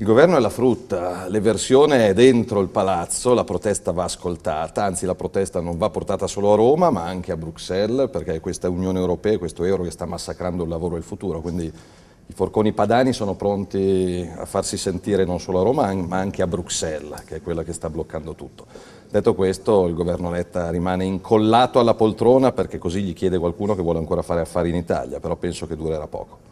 Il governo è la frutta, l'eversione è dentro il palazzo, la protesta va ascoltata, anzi la protesta non va portata solo a Roma ma anche a Bruxelles perché è questa Unione Europea, questo euro che sta massacrando il lavoro e il futuro, quindi i forconi padani sono pronti a farsi sentire non solo a Roma ma anche a Bruxelles che è quella che sta bloccando tutto. Detto questo il governo Letta rimane incollato alla poltrona perché così gli chiede qualcuno che vuole ancora fare affari in Italia, però penso che durerà poco.